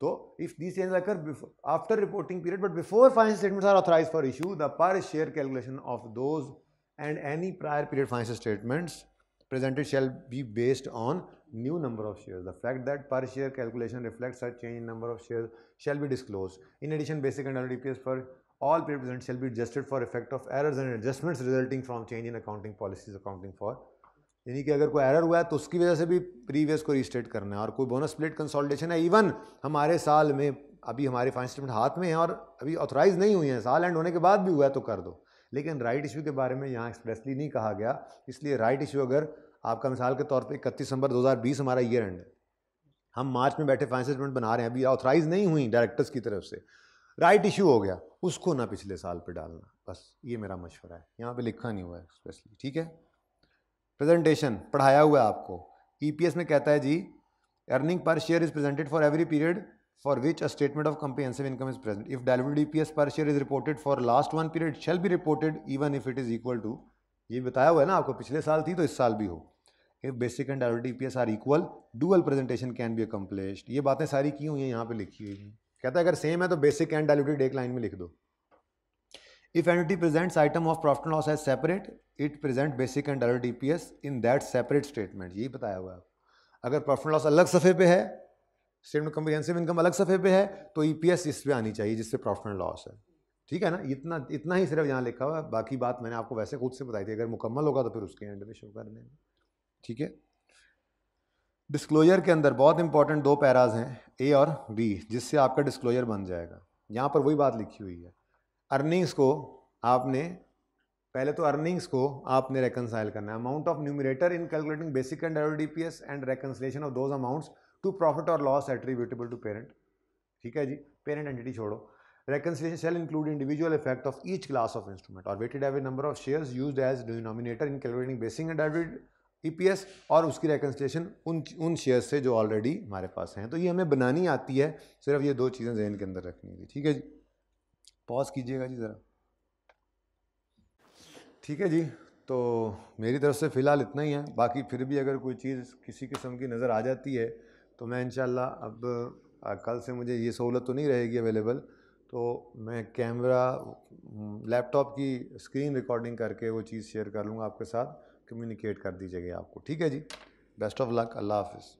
तो if this change occur after reporting period but before financial statements are authorise for issue the per share calculation of those and any prior period financial statements presented shall be based on new number of share the fact that per share calculation reflects a change in number of shares shall be disclosed. In addition, basic and diluted EPS all period present shall be adjusted for effect of errors and adjustments resulting from change in accounting policies accounting for यानी कि अगर कोई error हुआ है तो उसकी वजह से भी प्रीवियस को रिस्टेट करना है और कोई बोनस प्लेट कंसोलिडेशन है इवन हमारे साल में अभी हमारे फाइनल स्टेटमेंट हाथ में है और अभी ऑथोराइज नहीं हुई है साल एंड होने के बाद भी हुआ है तो कर दो लेकिन राइट इशू के बारे में यहाँ एक्सप्रेसली नहीं कहा गया इसलिए राइट इशू अगर आपका मिसाल के तौर पर इकतीस दिसंबर दो हमारा ईयर एंड है हम मार्च में बैठे फाइनल स्टेटमेंट बना रहे हैं अभी ऑथराइज नहीं हुई डायरेक्टर्स की तरफ से राइट इश्यू हो गया उसको ना पिछले साल पे डालना बस ये मेरा मशवरा है यहाँ पे लिखा नहीं हुआ है स्पेशली ठीक है प्रेजेंटेशन पढ़ाया हुआ है आपको ईपीएस e में कहता है जी earning per share is presented for every period for which a statement of comprehensive income is present if diluted EPS per share is reported for last one period shall be reported even if it is equal to ये बताया हुआ है ना आपको पिछले साल थी तो इस साल भी हो if basic and direct E P S are equal dual presentation can be accomplish ये बातें सारी की हुई हैं यहाँ पर लिखी हुई हैं कहता है अगर सेम है तो बेसिक एंड डायलूटेड एक लाइन में लिख दो if entity presents item of profit loss as separate it present basic and P EPS in that separate statement यही बताया हुआ है अगर प्रॉफिट लॉस अलग सफ़े पे है स्टेटमेंट कम्प्रीहेंसिव इनकम अलग सफ़े पे है तो ईपीएस इस पे आनी चाहिए जिससे प्रॉफिट एंड लॉस है ठीक है ना इतना इतना ही सिर्फ यहाँ लिखा हुआ है बाकी बात मैंने आपको वैसे खुद से बताई थी अगर मुकम्मल होगा तो फिर उसके एंड में शो कर ठीक है डिस्क्लोजर के अंदर बहुत इंपॉर्टेंट दो पैराज हैं ए और बी जिससे आपका डिस्क्लोजर बन जाएगा यहाँ पर वही बात लिखी हुई है अर्निंग्स को आपने पहले तो अर्निंग्स को आपने रेकनसाइल करना है amount of numerator in calculating basic and S and reconciliation of those amounts to profit और लॉस एट्रीब्यूटेबल टू पेरेंट ठीक है जी पेरेंट एंटिटी छोड़ो shall include individual effect of each class of instrument और weighted weighted number of share use as denominator in calculating basic and and EPS e और उसकी रेकन्सलेशन उन उन शेयर से जो ऑलरेडी हमारे पास हैं तो ये हमें बनानी आती है सिर्फ ये दो चीज़ें जहन के अंदर रखनी है ठीक है जी पॉज कीजिएगा जी ज़रा ठीक है जी तो मेरी तरफ से फ़िलहाल इतना ही है बाकी फिर भी अगर कोई चीज़ किसी किस्म की नज़र आ जाती है तो मैं इन अब कल से मुझे ये सहूलत तो नहीं रहेगी अवेलेबल तो मैं कैमरा लैपटॉप की स्क्रीन रिकॉर्डिंग करके वो चीज़ शेयर कर लूँगा आपके साथ कम्युनिकेट कर दीजिएगा आपको ठीक है जी बेस्ट ऑफ लक अल्लाह हाफिज़